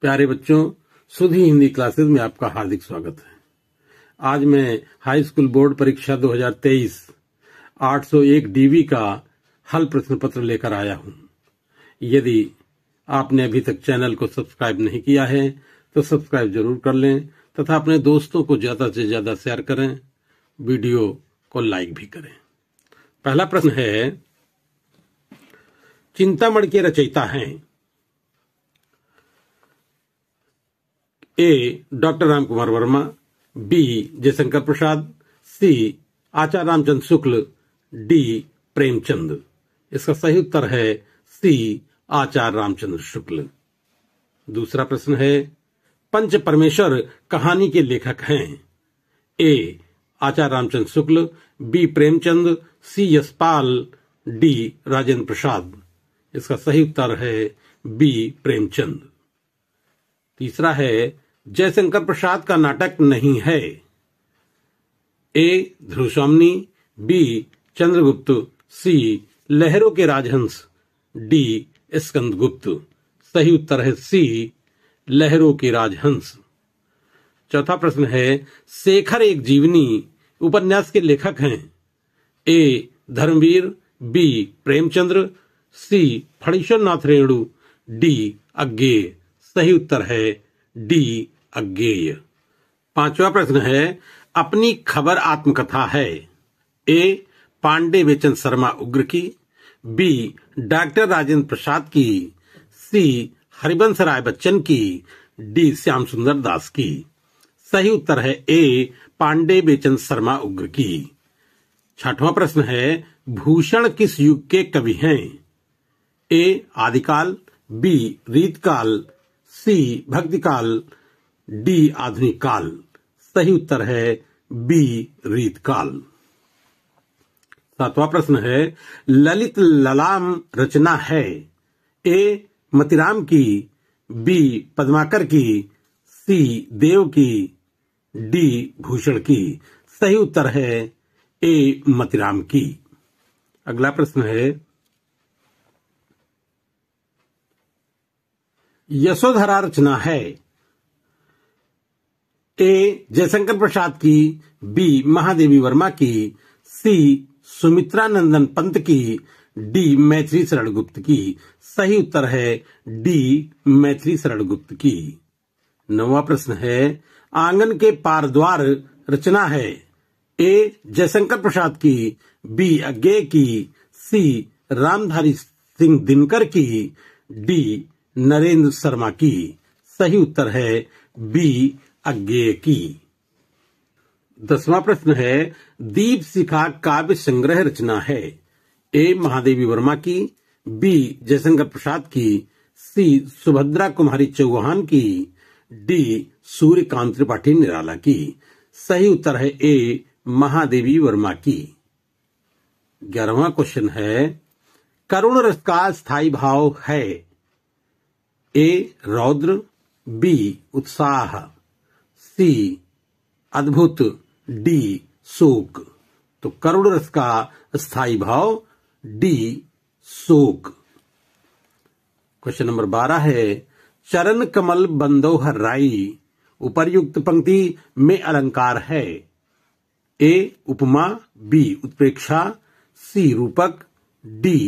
प्यारे बच्चों सुधी हिंदी क्लासेस में आपका हार्दिक स्वागत है आज मैं हाई स्कूल बोर्ड परीक्षा 2023 801 डीवी का हल प्रश्न पत्र लेकर आया हूं यदि आपने अभी तक चैनल को सब्सक्राइब नहीं किया है तो सब्सक्राइब जरूर कर लें तथा अपने दोस्तों को ज्यादा से ज्यादा शेयर करें वीडियो को लाइक भी करें पहला प्रश्न है चिंतामण के रचयिता हैं A doctor Ram Kumar Varma B Jaishankar Prasad C Acharya Ramchandra Shukla D Premchand इसका सही उत्तर है सी आचार्य रामचंद्र शुक्ल दूसरा प्रश्न है पंच परमेश्वर कहानी के लेखक हैं A Acharya Ramchandra Shukla B Premchand C Yashpal D Rajendra Prasad इसका सही उत्तर है बी प्रेमचंद तीसरा है जयशंकर प्रसाद का नाटक नहीं है ए ध्रुवस्वामी बी चंद्रगुप्त सी लहरों के राजहंस डी स्कंदगुप्त सही उत्तर है सी लहरों के राजहंस चौथा प्रश्न है शेखर एक जीवनी उपन्यास के लेखक हैं A Dharmveer B Premchandra C Phanishwar Nath Renu D Agyeya सही उत्तर है डी अज्ञेय पांचवा प्रश्न है अपनी खबर आत्मकथा है ए पांडे बेचन शर्मा उग्र की बी डॉक्टर राजेंद्र प्रसाद की सी हरिवंश राय बच्चन की डी श्याम सुंदर दास की सही उत्तर है ए पांडे बेचन शर्मा उग्र की छठवा प्रश्न है भूषण किस युग के कवि हैं ए आदिकाल बी रीतकाल सी भक्तिकाल डी आधुनिक काल सही उत्तर है बी रीत काल सातवां प्रश्न है ललित ललाम रचना है ए मतिराम की बी पद्माकर की सी देव की डी भूषण की सही उत्तर है ए मतिराम की अगला प्रश्न है यशोधरा रचना है ए जयशंकर प्रसाद की बी महादेवी वर्मा की सी सुमित्रा नंदन पंत की डी मैथिली शरण गुप्त की सही उत्तर है डी मैथिली शरण गुप्त की नवा प्रश्न है आंगन के पार द्वार रचना है ए जयशंकर प्रसाद की बी अज्ञे की सी रामधारी सिंह दिनकर की डी नरेंद्र शर्मा की सही उत्तर है बी अज्ञेय की दसवां प्रश्न है दीप शिखा काव्य संग्रह रचना है ए महादेवी वर्मा की बी जयशंकर प्रसाद की सी सुभद्रा कुमारी चौहान की डी सूर्यकांत त्रिपाठी निराला की सही उत्तर है ए महादेवी वर्मा की ग्यारहवा क्वेश्चन है करुण रस का स्थायी भाव है ए रौद्र बी उत्साह सी अद्भुत डी शोक तो करुण रस का स्थायी भाव डी शोक क्वेश्चन नंबर बारह है चरण कमल बंदोहर राई उपरयुक्त पंक्ति में अलंकार है ए उपमा बी उत्प्रेक्षा सी रूपक डी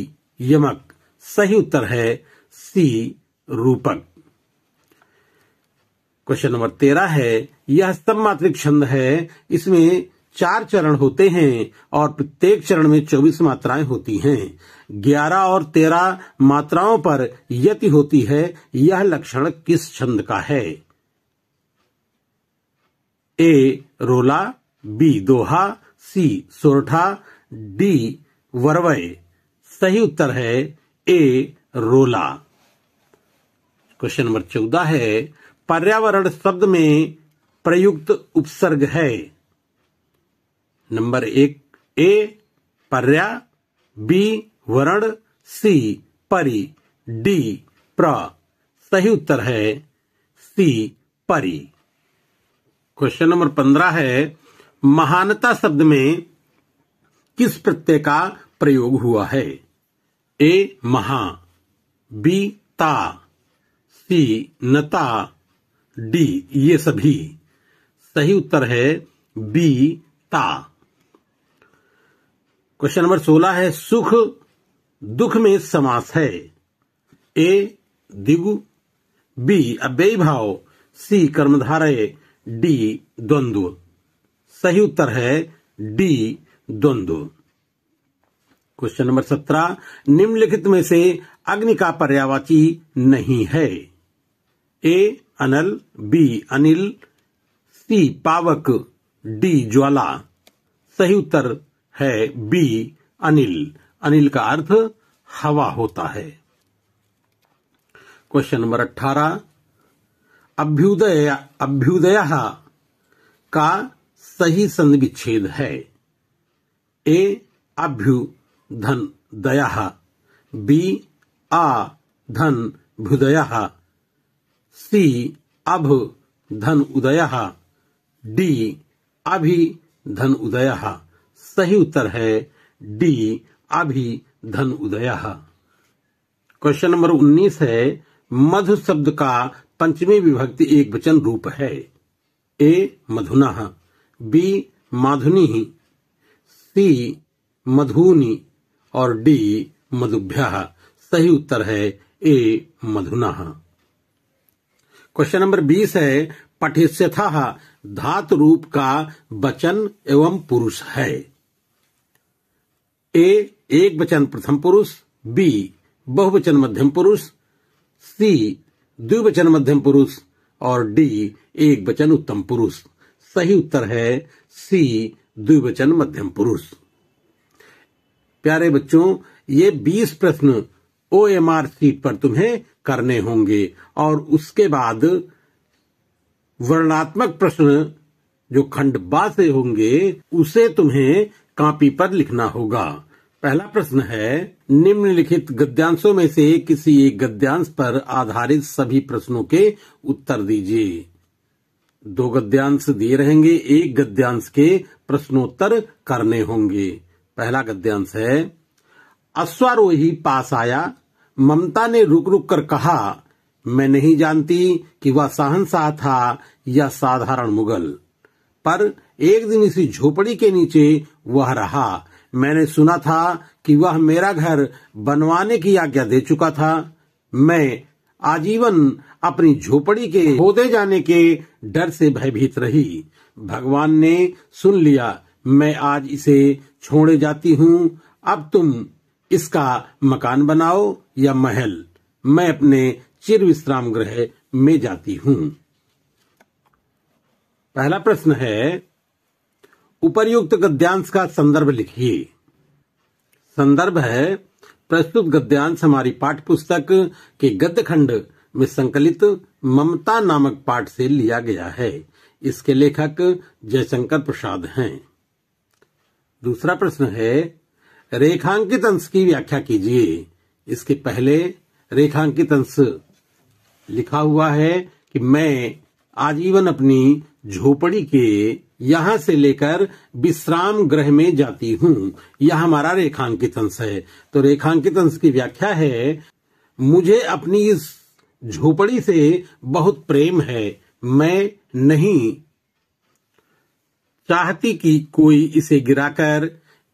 यमक सही उत्तर है सी रूपक क्वेश्चन नंबर तेरह है यह मात्रिक छंद है इसमें चार चरण होते हैं और प्रत्येक चरण में चौबीस मात्राएं होती हैं। ग्यारह और तेरह मात्राओं पर यति होती है यह लक्षण किस छंद का है ए रोला बी दोहा सी सोरठा डी वरवय सही उत्तर है ए रोला क्वेश्चन नंबर चौदह है पर्यावरण शब्द में प्रयुक्त उपसर्ग है नंबर एक ए पर्या बी वरण सी परी डी प्र सही उत्तर है सी परी क्वेश्चन नंबर पंद्रह है महानता शब्द में किस प्रत्यय का प्रयोग हुआ है ए महा बी ता सी नता डी ये सभी सही उत्तर है बी ता क्वेश्चन नंबर सोलह है सुख दुख में समास है ए दिगु बी अब भाव सी कर्मधारय डी द्वंद्व सही उत्तर है डी द्वंद्व क्वेश्चन नंबर सत्रह निम्नलिखित में से अग्नि का पर्यावाची नहीं है ए अनल बी अनिल अस्थि पावक डी ज्वाला सही उत्तर है बी अनिल अनिल का अर्थ हवा होता है क्वेश्चन नंबर अठारह अभ्युदय अभ्युदय का सही संधि है ए अभ्यु धन दया बी आ धन भुदया सी अभ धन उदय डी अभी धन उदय सही उत्तर है डी अभी धन उदय क्वेश्चन नंबर उन्नीस है मधु शब्द का पंचमी विभक्ति एक वचन रूप है ए मधुना बी माधुनी सी मधुनी और डी मधुभ्या सही उत्तर है ए मधुना क्वेश्चन नंबर बीस है पठिष्यथा धातु रूप का वचन एवं पुरुष है ए एक वचन प्रथम पुरुष बी बहुवचन मध्यम पुरुष सी द्विवचन मध्यम पुरुष और डी एक वचन उत्तम पुरुष सही उत्तर है सी द्विवचन मध्यम पुरुष प्यारे बच्चों ये बीस प्रश्न ओ एम आर सीट पर तुम्हें करने होंगे और उसके बाद वर्णात्मक प्रश्न जो खंड बा से होंगे उसे तुम्हें कापी पर लिखना होगा पहला प्रश्न है निम्नलिखित गद्यांशों में से किसी एक गद्यांश पर आधारित सभी प्रश्नों के उत्तर दीजिए दो गद्यांश दिए रहेंगे एक गद्यांश के प्रश्नोत्तर करने होंगे पहला गद्यांश है अश्वारोही पास आया ममता ने रुक रुक कर कहा मैं नहीं जानती कि वह शाहनशाह था या साधारण मुगल पर एक दिन इसी झोपड़ी के नीचे वह रहा मैंने सुना था कि वह मेरा घर बनवाने की आज्ञा दे चुका था मैं आजीवन अपनी झोपड़ी के खोदे जाने के डर से भयभीत रही भगवान ने सुन लिया मैं आज इसे छोड़े जाती हूँ अब तुम इसका मकान बनाओ या महल मैं अपने चिर विश्राम ग्रह में जाती हूं पहला प्रश्न है उपर्युक्त गद्यांश का संदर्भ लिखिए संदर्भ है प्रस्तुत गद्यांश हमारी पाठ पुस्तक के गद्य खंड में संकलित ममता नामक पाठ से लिया गया है इसके लेखक जयशंकर प्रसाद हैं दूसरा प्रश्न है रेखांकित अंश की व्याख्या कीजिए इसके पहले रेखांकित अंश लिखा हुआ है कि मैं आजीवन अपनी झोपड़ी के यहाँ से लेकर विश्राम ग्रह में जाती हूँ यह हमारा रेखांकित अंश है तो रेखांकित अंश की व्याख्या है मुझे अपनी इस झोपड़ी से बहुत प्रेम है मैं नहीं चाहती कि कोई इसे गिराकर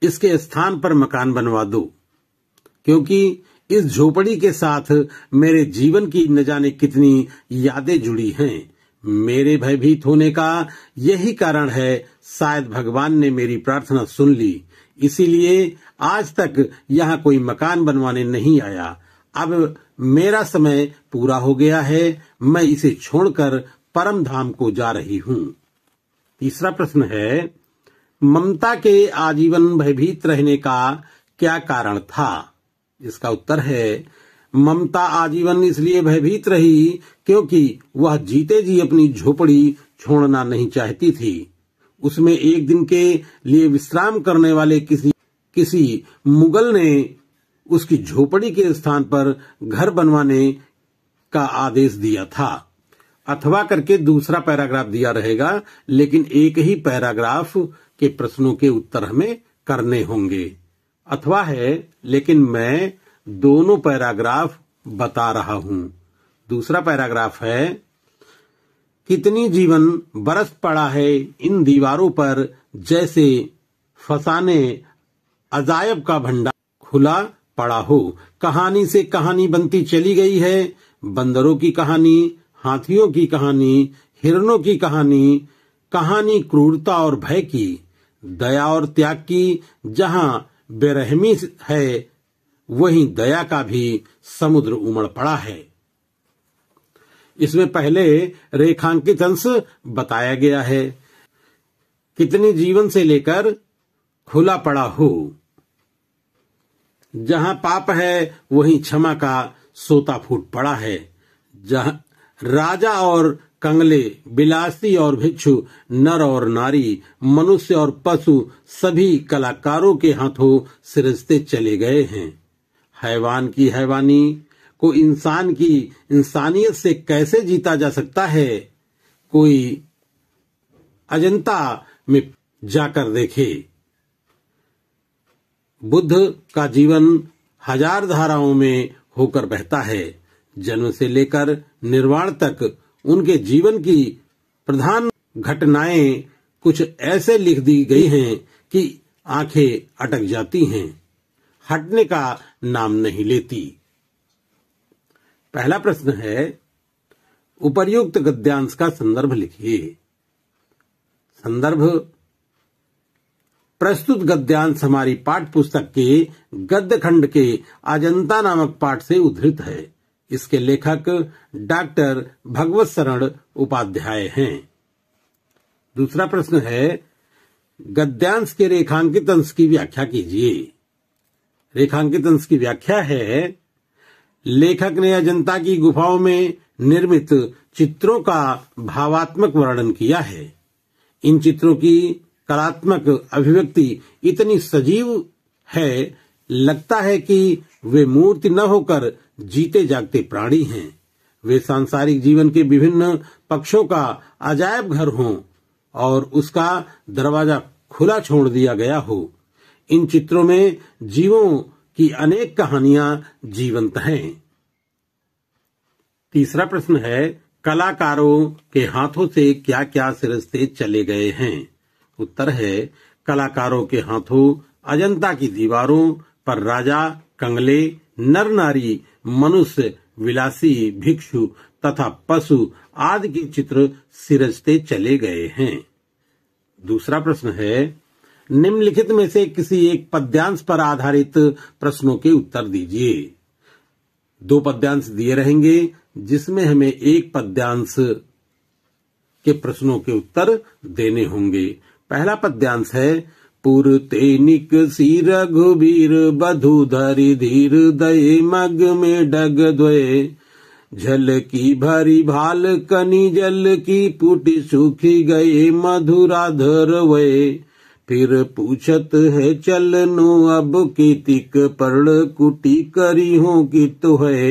इसके स्थान पर मकान बनवा दो क्योंकि इस झोपड़ी के साथ मेरे जीवन की न जाने कितनी यादें जुड़ी हैं मेरे भयभीत होने का यही कारण है शायद भगवान ने मेरी प्रार्थना सुन ली इसीलिए आज तक यहाँ कोई मकान बनवाने नहीं आया अब मेरा समय पूरा हो गया है मैं इसे छोड़कर परम धाम को जा रही हूँ तीसरा प्रश्न है ममता के आजीवन भयभीत रहने का क्या कारण था इसका उत्तर है ममता आजीवन इसलिए भयभीत रही क्योंकि वह जीते जी अपनी झोपड़ी छोड़ना नहीं चाहती थी उसमें एक दिन के लिए विश्राम करने वाले किसी किसी मुगल ने उसकी झोपड़ी के स्थान पर घर बनवाने का आदेश दिया था अथवा करके दूसरा पैराग्राफ दिया रहेगा लेकिन एक ही पैराग्राफ के प्रश्नों के उत्तर हमें करने होंगे अथवा है लेकिन मैं दोनों पैराग्राफ बता रहा हूं दूसरा पैराग्राफ है कितनी जीवन बरस पड़ा है इन दीवारों पर जैसे फसाने अजायब का भंडार खुला पड़ा हो कहानी से कहानी बनती चली गई है बंदरों की कहानी हाथियों की कहानी हिरणों की कहानी कहानी क्रूरता और भय की दया और त्याग की जहां बेरहमी है वहीं दया का भी समुद्र उमड़ पड़ा है इसमें पहले रेखांकित अंश बताया गया है कितनी जीवन से लेकर खुला पड़ा हो जहां पाप है वहीं क्षमा का सोता फूट पड़ा है जहां राजा और कंगले बिलासी और भिक्षु नर और नारी मनुष्य और पशु सभी कलाकारों के हाथों सिरजते चले गए हैं हैवान की हैवानी को इंसान की इंसानियत से कैसे जीता जा सकता है कोई अजंता में जाकर देखे बुद्ध का जीवन हजार धाराओं में होकर बहता है जन्म से लेकर निर्वाण तक उनके जीवन की प्रधान घटनाएं कुछ ऐसे लिख दी गई हैं कि आंखें अटक जाती हैं हटने का नाम नहीं लेती पहला प्रश्न है उपर्युक्त गद्यांश का संदर्भ लिखिए संदर्भ प्रस्तुत गद्यांश हमारी पाठ पुस्तक के गद्य खंड के अजंता नामक पाठ से उद्धृत है इसके लेखक डॉक्टर भगवत शरण उपाध्याय हैं दूसरा प्रश्न है गद्यांश के रेखांकित अंश की व्याख्या कीजिए रेखांकित अंश की व्याख्या है लेखक ने अजंता की गुफाओं में निर्मित चित्रों का भावात्मक वर्णन किया है इन चित्रों की कलात्मक अभिव्यक्ति इतनी सजीव है लगता है कि वे मूर्ति न होकर जीते जागते प्राणी हैं वे सांसारिक जीवन के विभिन्न पक्षों का अजायब घर हो और उसका दरवाजा खुला छोड़ दिया गया हो इन चित्रों में जीवों की अनेक कहानियां जीवंत हैं। तीसरा प्रश्न है कलाकारों के हाथों से क्या क्या सिरस्ते चले गए हैं उत्तर है कलाकारों के हाथों अजंता की दीवारों पर राजा कंगले नर नारी मनुष्य विलासी भिक्षु तथा पशु आदि के चित्र सिरजते चले गए हैं दूसरा प्रश्न है निम्नलिखित में से किसी एक पद्यांश पर आधारित प्रश्नों के उत्तर दीजिए दो पद्यांश दिए रहेंगे जिसमें हमें एक पद्यांश के प्रश्नों के उत्तर देने होंगे पहला पद्यांश है पुर तेनिक सी रघुबीर धरि धीर दये मग में डग द्वये जल की भरी भाल कनी जल की पुटी सूखी गये मधुरा धर वे फिर पूछत है चल नो अब की तिक पर्ण कुटी करी हो कि तो है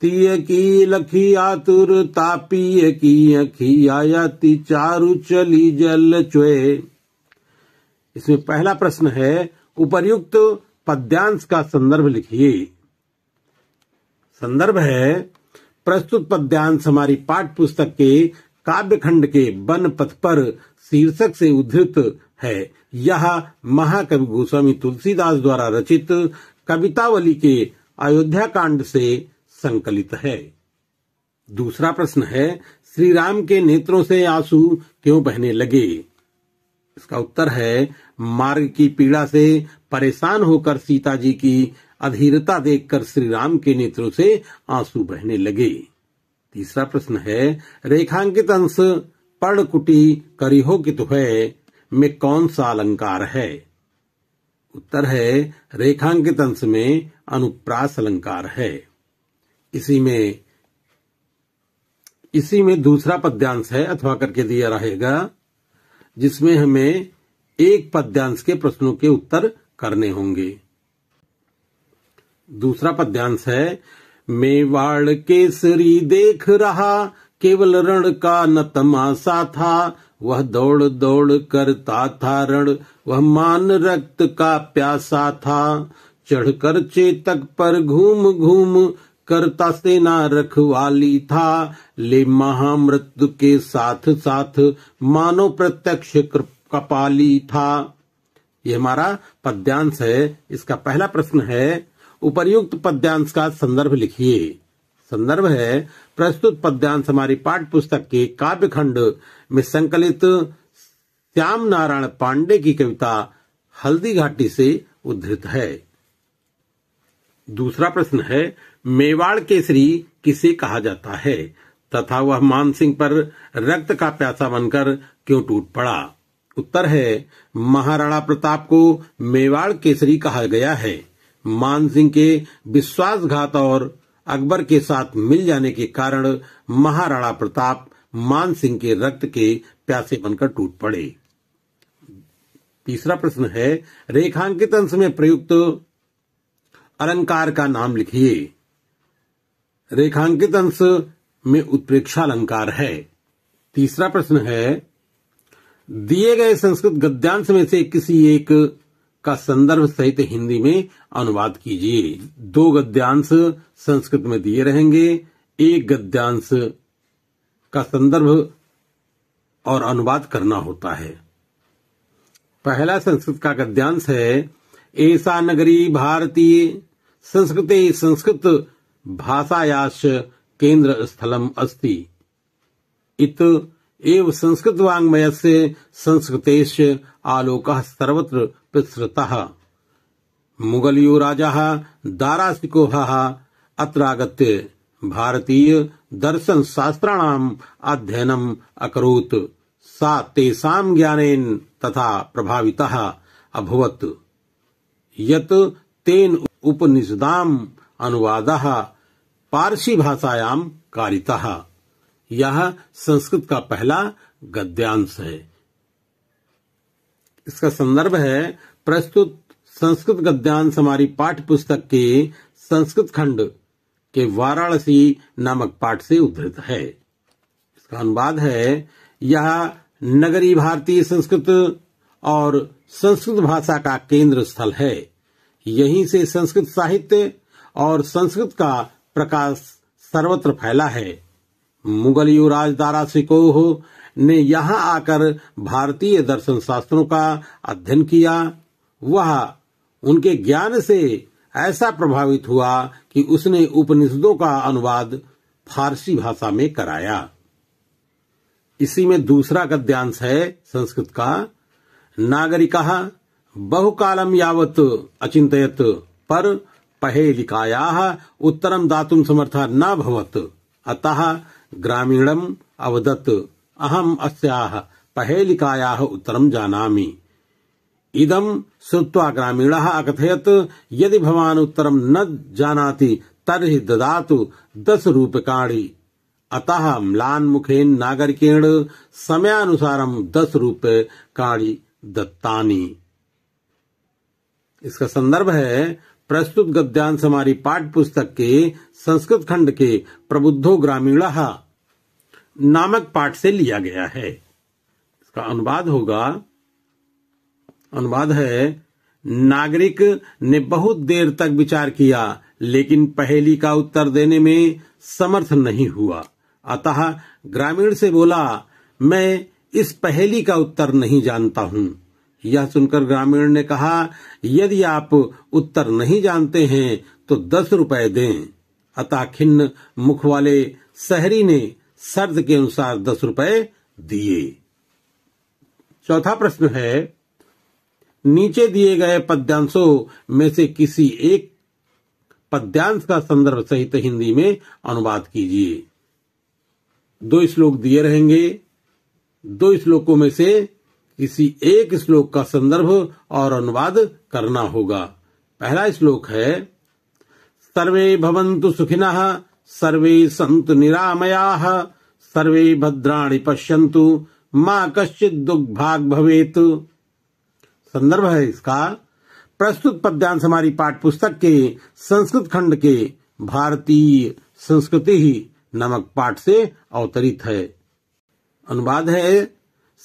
तिय की लखी आतुर तापी की अखी आया ती चारु चली जल चुए इसमें पहला प्रश्न है उपर्युक्त पद्यांश का संदर्भ लिखिए संदर्भ है प्रस्तुत पद्यांश हमारी पाठ पुस्तक के काव्य खंड के वन पथ पर शीर्षक से उद्धृत है यह महाकवि गोस्वामी तुलसीदास द्वारा रचित कवितावली के अयोध्या कांड से संकलित है दूसरा प्रश्न है श्री राम के नेत्रों से आंसू क्यों बहने लगे इसका उत्तर है मार्ग की पीड़ा से परेशान होकर सीता जी की अधीरता देखकर श्री राम के नेत्रों से आंसू बहने लगे तीसरा प्रश्न है रेखांकित अंश पर्णकुटी करिहो कित तो है में कौन सा अलंकार है उत्तर है रेखांकित अंश में अनुप्रास अलंकार है इसी में इसी में दूसरा पद्यांश है अथवा करके दिया रहेगा जिसमें हमें एक पद्यांश के प्रश्नों के उत्तर करने होंगे दूसरा पद्यांश है मेवाड़ श्री देख रहा केवल रण का न तमाशा था वह दौड़ दौड़ करता था रण वह मान रक्त का प्यासा था चढ़कर चेतक पर घूम घूम करता सेना रखवाली था ले महामृत्यु के साथ साथ मानो प्रत्यक्ष कृपा कपाली था ये हमारा पद्यांश है इसका पहला प्रश्न है उपर्युक्त पद्यांश का संदर्भ लिखिए संदर्भ है प्रस्तुत पद्यांश हमारी पाठ पुस्तक के काव्य खंड में संकलित श्याम नारायण पांडे की कविता हल्दी घाटी से उद्धृत है दूसरा प्रश्न है मेवाड़ केसरी किसे कहा जाता है तथा वह मान सिंह पर रक्त का प्यासा बनकर क्यों टूट पड़ा उत्तर है महाराणा प्रताप को मेवाड़ केसरी कहा गया है मानसिंह के विश्वासघात और अकबर के साथ मिल जाने के कारण महाराणा प्रताप मानसिंह के रक्त के प्यासे बनकर टूट पड़े तीसरा प्रश्न है रेखांकित अंश में प्रयुक्त अलंकार का नाम लिखिए रेखांकित अंश में उत्प्रेक्षा अलंकार है तीसरा प्रश्न है दिए गए संस्कृत गद्यांश में से किसी एक का संदर्भ सहित हिंदी में अनुवाद कीजिए दो गद्यांश संस्कृत में दिए रहेंगे एक गद्यांश का संदर्भ और अनुवाद करना होता है पहला संस्कृत का गद्यांश है ऐसा नगरी भारतीय संस्कृत संस्कृत भाषायाश केंद्र स्थलम अस्ति इत एवं संस्कृत वांग्मय से संस्कृत आलोक सर्वत्र प्रसृत मुगलियो राजा दाराशिकोह अत्रागत भारतीय दर्शन शास्त्राणाम अध्ययनम अकरोत् सा तेषाम ज्ञानेन तथा प्रभावित अभवत यत तेन उपनिषदाम अनुवाद पारसी भाषायाम कारिता यह संस्कृत का पहला गद्यांश है इसका संदर्भ है प्रस्तुत संस्कृत गद्यांश हमारी पाठ्य पुस्तक के संस्कृत खंड के वाराणसी नामक पाठ से उद्धृत है इसका अनुवाद है यह नगरी भारतीय संस्कृत और संस्कृत भाषा का केंद्र स्थल है यहीं से संस्कृत साहित्य और संस्कृत का प्रकाश सर्वत्र फैला है मुगल युवराज दारा सिकोह ने यहाँ आकर भारतीय दर्शन शास्त्रों का अध्ययन किया वह उनके ज्ञान से ऐसा प्रभावित हुआ कि उसने उपनिषदों का अनुवाद फारसी भाषा में कराया इसी में दूसरा गद्यांश है संस्कृत का नागरिक बहुकालम यावत अचिंतयत पर पहे लिखाया उत्तरम दातुम समर्था न भवत अतः ग्रामीणम अवदत् अहम् अस्याः पहेलिकायाः उत्तर जानामि इदम श्रुत्वा ग्रामीणः अकथयत् यदि भवान् उत्तर न जानाति तर्हि ददातु दश रूप्यकाणि अतः म्लान्मुखेन नागरिकेण समयानुसारं दस रूप्यकाणि दत्तानि इसका संदर्भ है प्रस्तुत गद्यांश हमारी पाठ पुस्तक के संस्कृत खंड के प्रबुद्धो ग्रामीण नामक पाठ से लिया गया है इसका अनुवाद होगा अनुवाद है नागरिक ने बहुत देर तक विचार किया लेकिन पहेली का उत्तर देने में समर्थ नहीं हुआ अतः ग्रामीण से बोला मैं इस पहेली का उत्तर नहीं जानता हूँ यह सुनकर ग्रामीण ने कहा यदि आप उत्तर नहीं जानते हैं तो दस रुपए दें अतः खिन्न मुख वाले शहरी ने शर्त के अनुसार दस रुपए दिए चौथा प्रश्न है नीचे दिए गए पद्यांशों में से किसी एक पद्यांश का संदर्भ सहित हिंदी में अनुवाद कीजिए दो श्लोक दिए रहेंगे दो श्लोकों में से किसी एक श्लोक का संदर्भ और अनुवाद करना होगा पहला श्लोक है सर्वे भवन्तु सुखिनः सर्वे सन्तु निरामयाः सर्वे भद्राणि पश्यन्तु माँ कश्चित् दुग्भाग भवेत् संदर्भ है इसका प्रस्तुत पद्यांश हमारी पाठ पुस्तक के संस्कृत खंड के भारतीय संस्कृति ही नमक पाठ से अवतरित है अनुवाद है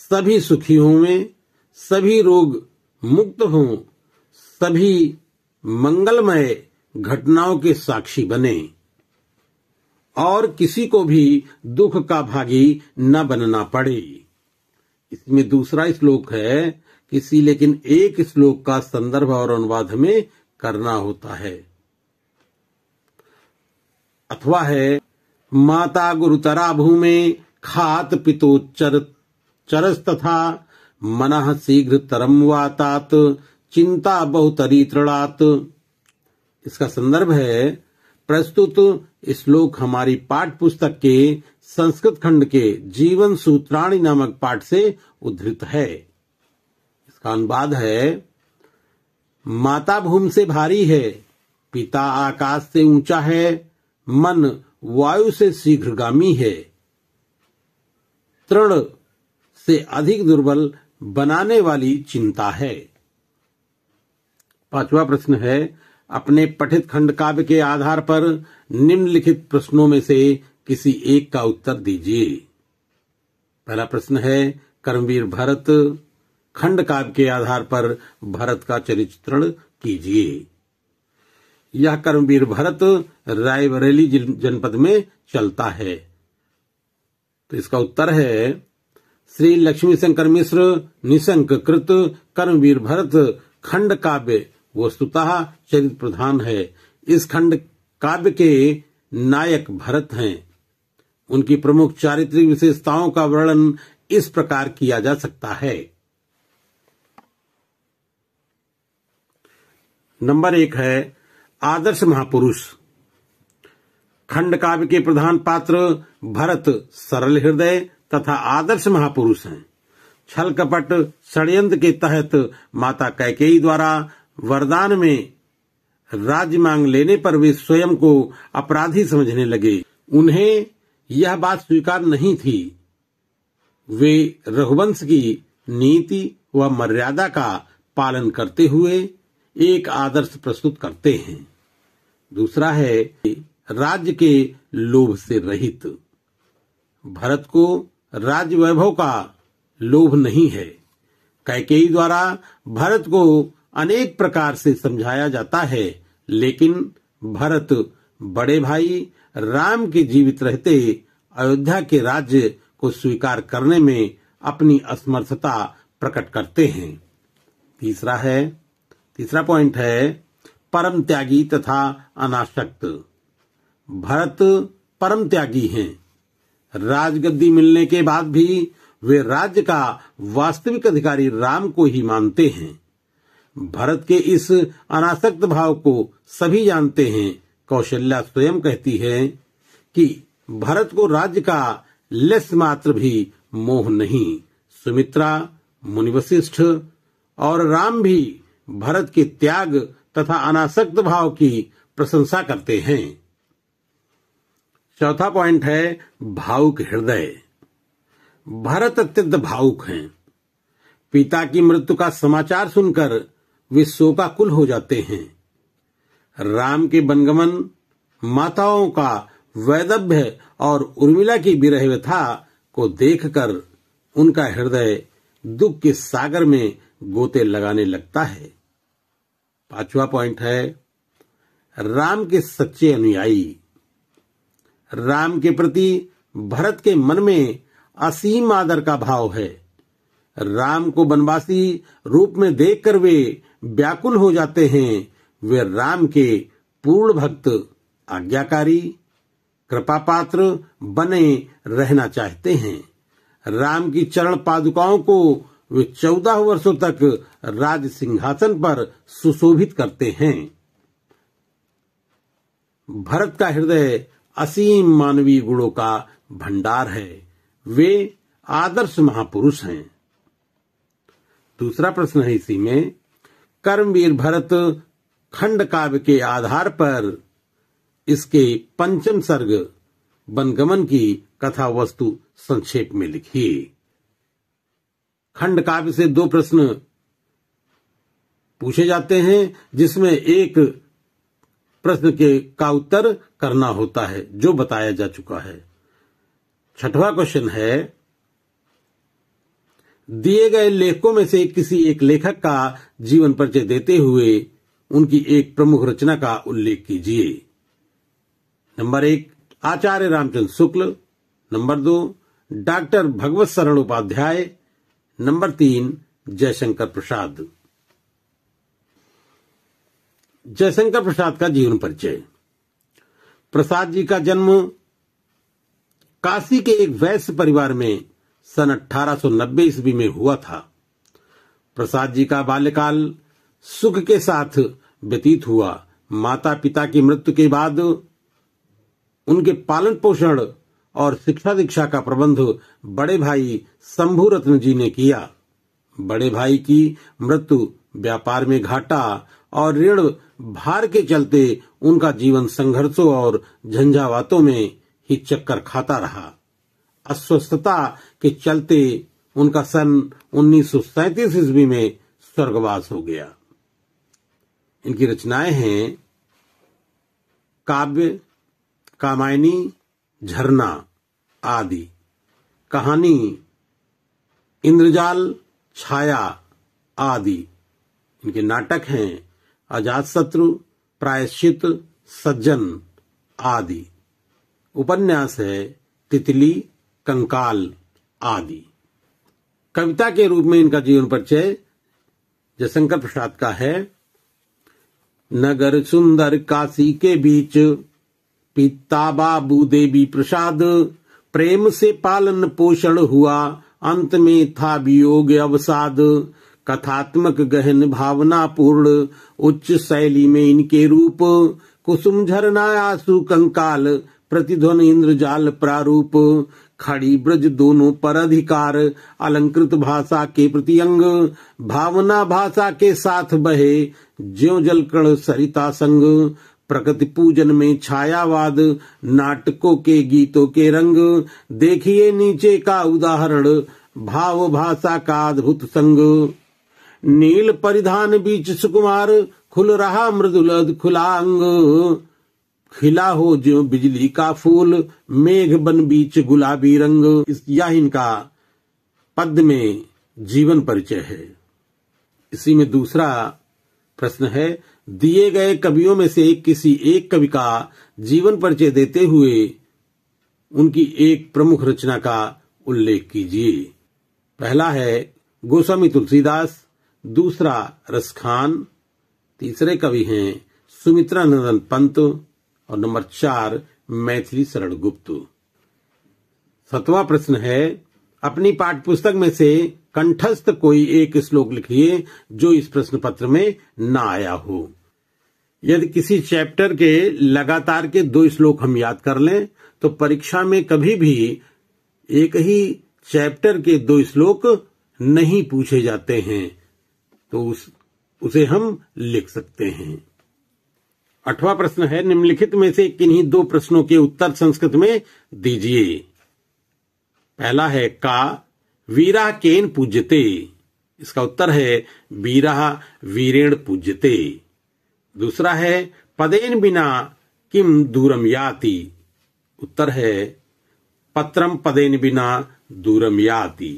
सभी सुखी में सभी रोग मुक्त हों सभी मंगलमय घटनाओं के साक्षी बने और किसी को भी दुख का भागी न बनना पड़े इसमें दूसरा श्लोक है किसी लेकिन एक श्लोक का संदर्भ और अनुवाद में करना होता है अथवा है माता गुरुतरा भूमि खात पितो चर चरस तथा मन शीघ्र तरम वातात चिंता बहुतरी तृणात इसका संदर्भ है प्रस्तुत श्लोक हमारी पाठ पुस्तक के संस्कृत खंड के जीवन सूत्राणी नामक पाठ से उद्धृत है इसका अनुवाद है माता भूमि से भारी है पिता आकाश से ऊंचा है मन वायु से शीघ्रगामी है तृण से अधिक दुर्बल बनाने वाली चिंता है पांचवा प्रश्न है अपने पठित खंड काव्य के आधार पर निम्नलिखित प्रश्नों में से किसी एक का उत्तर दीजिए पहला प्रश्न है कर्मवीर भरत खंड काव्य के आधार पर भरत का चरित्रण कीजिए यह कर्मवीर भरत रायबरेली जनपद में चलता है तो इसका उत्तर है श्री लक्ष्मी शंकर मिश्र निशंक कृत कर्मवीर भरत खंड काव्य वस्तुतः चरित्र प्रधान है इस खंड काव्य के नायक भरत हैं उनकी प्रमुख चारित्रिक विशेषताओं का वर्णन इस प्रकार किया जा सकता है नंबर एक है आदर्श महापुरुष खंड काव्य के प्रधान पात्र भरत सरल हृदय तथा आदर्श महापुरुष हैं छल कपट षडयंत्र के तहत माता कैकेयी द्वारा वरदान में राज्य मांग लेने पर वे स्वयं को अपराधी समझने लगे उन्हें यह बात स्वीकार नहीं थी वे रघुवंश की नीति व मर्यादा का पालन करते हुए एक आदर्श प्रस्तुत करते हैं दूसरा है राज्य के लोभ से रहित भरत को राज्य वैभव का लोभ नहीं है कैके द्वारा भरत को अनेक प्रकार से समझाया जाता है लेकिन भरत बड़े भाई राम के जीवित रहते अयोध्या के राज्य को स्वीकार करने में अपनी असमर्थता प्रकट करते हैं तीसरा है तीसरा पॉइंट है परम त्यागी तथा अनाशक्त भरत परम त्यागी हैं राजगद्दी मिलने के बाद भी वे राज्य का वास्तविक अधिकारी राम को ही मानते हैं भरत के इस अनासक्त भाव को सभी जानते हैं कौशल्या स्वयं कहती है कि भरत को राज्य का लेस मात्र भी मोह नहीं सुमित्रा मुनिवशिष्ठ और राम भी भरत के त्याग तथा अनासक्त भाव की प्रशंसा करते हैं चौथा पॉइंट है भावुक हृदय भरत अत्यंत भावुक है पिता की मृत्यु का समाचार सुनकर वे शोकाकुल हो जाते हैं राम के बनगमन माताओं का वैदभ्य और उर्मिला की विरह व्यथा को देखकर उनका हृदय दुख के सागर में गोते लगाने लगता है पांचवा पॉइंट है राम के सच्चे अनुयायी राम के प्रति भरत के मन में असीम आदर का भाव है राम को बनवासी रूप में देखकर वे व्याकुल हो जाते हैं वे राम के पूर्ण भक्त आज्ञाकारी कृपा पात्र बने रहना चाहते हैं राम की चरण पादुकाओं को वे चौदह वर्षों तक राज सिंहासन पर सुशोभित करते हैं भरत का हृदय असीम मानवीय गुणों का भंडार है वे आदर्श महापुरुष हैं दूसरा प्रश्न है इसी में कर्मवीर भरत खंड काव्य के आधार पर इसके पंचम सर्ग वनगमन की कथा वस्तु संक्षेप में लिखिए खंड काव्य से दो प्रश्न पूछे जाते हैं जिसमें एक प्रश्न के का उत्तर करना होता है जो बताया जा चुका है छठवा क्वेश्चन है दिए गए लेखकों में से किसी एक लेखक का जीवन परिचय देते हुए उनकी एक प्रमुख रचना का उल्लेख कीजिए नंबर एक आचार्य रामचंद्र शुक्ल नंबर दो डॉक्टर भगवत शरण उपाध्याय नंबर तीन जयशंकर प्रसाद जयशंकर प्रसाद का जीवन परिचय प्रसाद जी का जन्म काशी के एक वैश्य परिवार में सन 1890 ईस्वी में हुआ था प्रसाद जी का बाल्यकाल सुख के साथ व्यतीत हुआ माता पिता की मृत्यु के बाद उनके पालन पोषण और शिक्षा दीक्षा का प्रबंध बड़े भाई शंभू रत्न जी ने किया बड़े भाई की मृत्यु व्यापार में घाटा और ऋण भार के चलते उनका जीवन संघर्षों और झंझावातों में ही चक्कर खाता रहा अस्वस्थता के चलते उनका सन 1937 ईस्वी में स्वर्गवास हो गया इनकी रचनाएं हैं काव्य कामायनी झरना आदि कहानी इंद्रजाल छाया आदि इनके नाटक हैं आजाद शत्रु प्रायश्चित सज्जन आदि उपन्यास है तितली कंकाल आदि कविता के रूप में इनका जीवन परिचय जयशंकर प्रसाद का है नगर सुंदर काशी के बीच पिता बाबू देवी प्रसाद प्रेम से पालन पोषण हुआ अंत में था वियोग अवसाद कथात्मक गहन भावना पूर्ण उच्च शैली में इनके रूप कुसुम झरना आसु कंकाल प्रतिध्वन इंद्रजाल प्रारूप खड़ी ब्रज दोनों पर अधिकार अलंकृत भाषा के प्रति अंग भावना भाषा के साथ बहे ज्यो जलकण सरिता संग प्रकृति पूजन में छायावाद नाटकों के गीतों के रंग देखिए नीचे का उदाहरण भाव भाषा का अद्भुत संग नील परिधान बीच सुकुमार खुल रहा मृदुल खुला अंग खिला हो जो बिजली का फूल मेघ बन बीच गुलाबी रंग यह इनका पद में जीवन परिचय है इसी में दूसरा प्रश्न है दिए गए कवियों में से किसी एक कवि का जीवन परिचय देते हुए उनकी एक प्रमुख रचना का उल्लेख कीजिए पहला है गोस्वामी तुलसीदास दूसरा रसखान तीसरे कवि हैं सुमित्रा नंदन पंत और नंबर चार मैथिली शरण गुप्त सतवा प्रश्न है अपनी पाठ पुस्तक में से कंठस्थ कोई एक श्लोक लिखिए जो इस प्रश्न पत्र में न आया हो यदि किसी चैप्टर के लगातार के दो श्लोक हम याद कर लें तो परीक्षा में कभी भी एक ही चैप्टर के दो श्लोक नहीं पूछे जाते हैं तो उस उसे हम लिख सकते हैं अठवा प्रश्न है निम्नलिखित में से किन्हीं दो प्रश्नों के उत्तर संस्कृत में दीजिए पहला है का वीरा केन पूज्यते इसका उत्तर है वीरा वीरेण पूज्यते दूसरा है पदेन बिना किम दूरम याति उत्तर है पत्रम पदेन बिना दूरम याति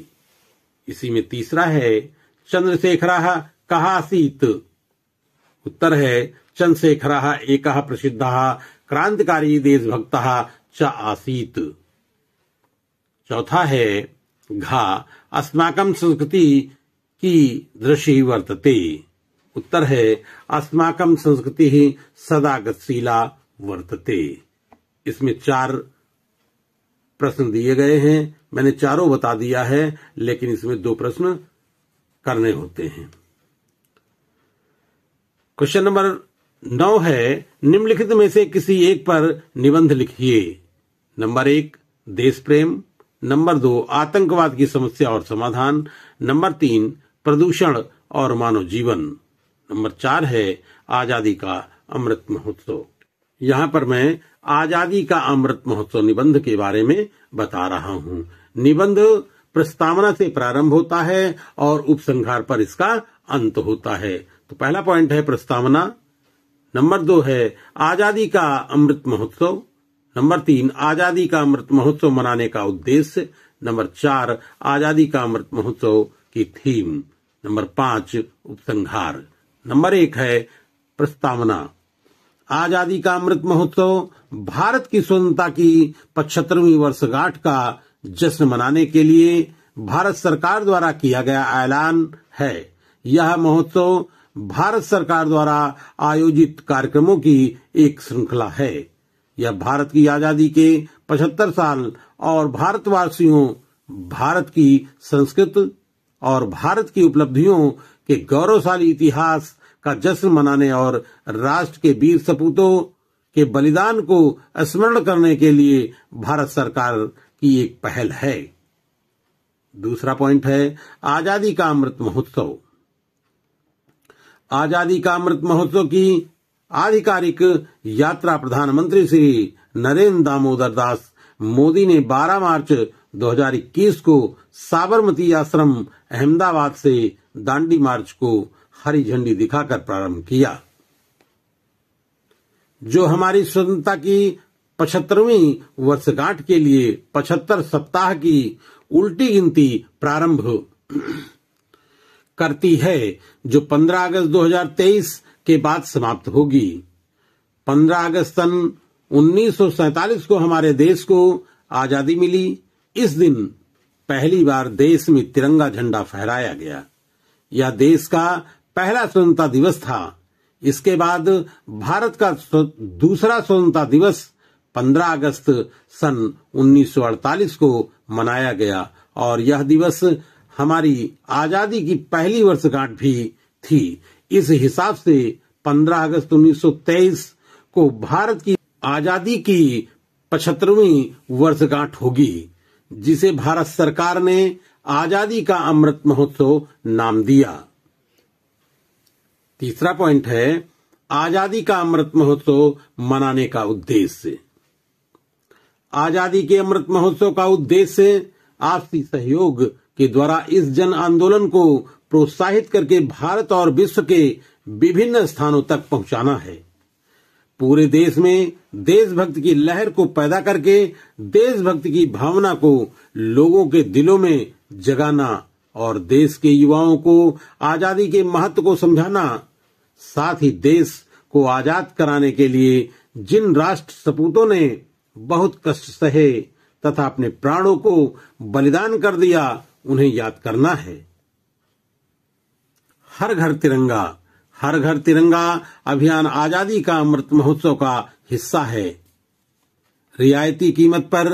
इसी में तीसरा है कहा कहासीत उत्तर है चंद्रशेखर एक प्रसिद्ध क्रांतिकारी देशभक्त च आसीत चौथा है घा अस्माकं संस्कृति की दृशि वर्तते उत्तर है अस्माकं संस्कृति ही सदा गतिशीला वर्तते इसमें चार प्रश्न दिए गए हैं मैंने चारों बता दिया है लेकिन इसमें दो प्रश्न करने होते हैं क्वेश्चन नंबर नौ है निम्नलिखित में से किसी एक पर निबंध लिखिए नंबर एक देश प्रेम नंबर दो आतंकवाद की समस्या और समाधान नंबर तीन प्रदूषण और मानव जीवन नंबर चार है आजादी का अमृत महोत्सव यहाँ पर मैं आजादी का अमृत महोत्सव निबंध के बारे में बता रहा हूँ निबंध प्रस्तावना से प्रारंभ होता है और उपसंहार पर इसका अंत होता है तो पहला पॉइंट है प्रस्तावना नंबर दो है आजादी का अमृत महोत्सव नंबर तीन आजादी का अमृत महोत्सव मनाने का उद्देश्य नंबर चार आजादी का अमृत महोत्सव की थीम नंबर पांच उपसंहार नंबर एक है प्रस्तावना आजादी का अमृत महोत्सव भारत की स्वतंत्रता की पचहत्तरवी वर्षगांठ का जश्न मनाने के लिए भारत सरकार द्वारा किया गया ऐलान है यह महोत्सव भारत सरकार द्वारा आयोजित कार्यक्रमों की एक श्रृंखला है यह भारत की आजादी के 75 साल और भारतवासियों भारत की संस्कृति और भारत की उपलब्धियों के गौरवशाली इतिहास का जश्न मनाने और राष्ट्र के वीर सपूतों के बलिदान को स्मरण करने के लिए भारत सरकार की एक पहल है दूसरा पॉइंट है आजादी का अमृत महोत्सव आजादी का अमृत महोत्सव की आधिकारिक यात्रा प्रधानमंत्री श्री नरेंद्र दामोदर दास मोदी ने 12 मार्च 2021 को साबरमती आश्रम अहमदाबाद से दांडी मार्च को हरी झंडी दिखाकर प्रारंभ किया जो हमारी स्वतंत्रता की पचहत्तरवीं वर्षगांठ के लिए पचहत्तर सप्ताह की उल्टी गिनती प्रारंभ करती है जो 15 अगस्त 2023 के बाद समाप्त होगी 15 अगस्त सन उन्नीस को हमारे देश को आजादी मिली इस दिन पहली बार देश में तिरंगा झंडा फहराया गया यह देश का पहला स्वतंत्रता दिवस था इसके बाद भारत का दूसरा स्वतंत्रता दिवस 15 अगस्त सन 1948 को मनाया गया और यह दिवस हमारी आजादी की पहली वर्षगांठ भी थी इस हिसाब से 15 अगस्त 1923 को भारत की आजादी की पचहत्तरवी वर्षगांठ होगी जिसे भारत सरकार ने आजादी का अमृत महोत्सव नाम दिया तीसरा पॉइंट है आजादी का अमृत महोत्सव मनाने का उद्देश्य आजादी के अमृत महोत्सव का उद्देश्य आपसी सहयोग के द्वारा इस जन आंदोलन को प्रोत्साहित करके भारत और विश्व के विभिन्न स्थानों तक पहुंचाना है पूरे देश में देशभक्ति की लहर को पैदा करके देशभक्ति की भावना को लोगों के दिलों में जगाना और देश के युवाओं को आजादी के महत्व को समझाना साथ ही देश को आजाद कराने के लिए जिन राष्ट्र सपूतों ने बहुत कष्ट सहे तथा अपने प्राणों को बलिदान कर दिया उन्हें याद करना है हर घर तिरंगा हर घर तिरंगा अभियान आजादी का अमृत महोत्सव का हिस्सा है रियायती कीमत पर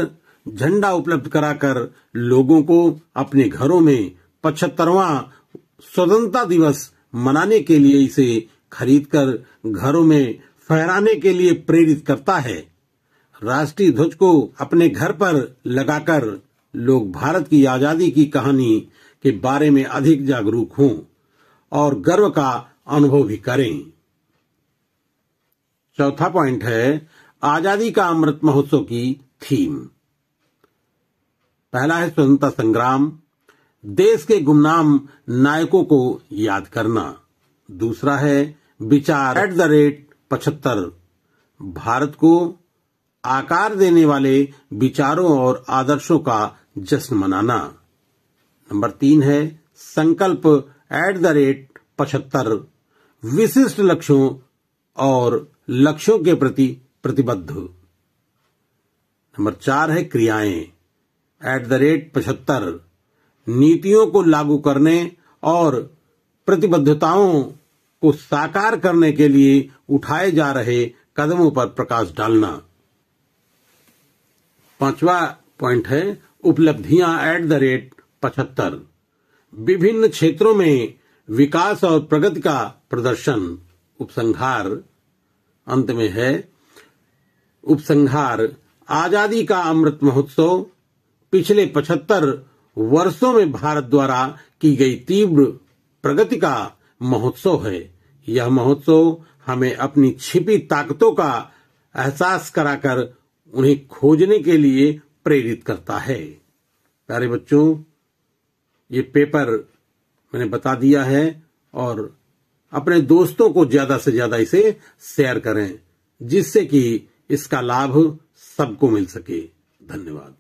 झंडा उपलब्ध कराकर लोगों को अपने घरों में पचहत्तरवा स्वतंत्रता दिवस मनाने के लिए इसे खरीदकर घरों में फहराने के लिए प्रेरित करता है राष्ट्रीय ध्वज को अपने घर पर लगाकर लोग भारत की आजादी की कहानी के बारे में अधिक जागरूक हों और गर्व का अनुभव भी करें चौथा पॉइंट है आजादी का अमृत महोत्सव की थीम पहला है स्वतंत्रता संग्राम देश के गुमनाम नायकों को याद करना दूसरा है विचार एट द रेट पचहत्तर भारत को आकार देने वाले विचारों और आदर्शों का जश्न मनाना नंबर तीन है संकल्प एट द रेट पचहत्तर विशिष्ट लक्ष्यों और लक्ष्यों के प्रति प्रतिबद्ध नंबर चार है क्रियाएं एट द रेट पचहत्तर नीतियों को लागू करने और प्रतिबद्धताओं को साकार करने के लिए उठाए जा रहे कदमों पर प्रकाश डालना पांचवा पॉइंट है उपलब्धियां एट द रेट पचहत्तर विभिन्न क्षेत्रों में विकास और प्रगति का प्रदर्शन उपसंहार अंत में है उपसंहार आजादी का अमृत महोत्सव पिछले पचहत्तर वर्षों में भारत द्वारा की गई तीव्र प्रगति का महोत्सव है यह महोत्सव हमें अपनी छिपी ताकतों का एहसास कराकर उन्हें खोजने के लिए प्रेरित करता है प्यारे बच्चों ये पेपर मैंने बता दिया है और अपने दोस्तों को ज्यादा से ज्यादा इसे शेयर करें जिससे कि इसका लाभ सबको मिल सके धन्यवाद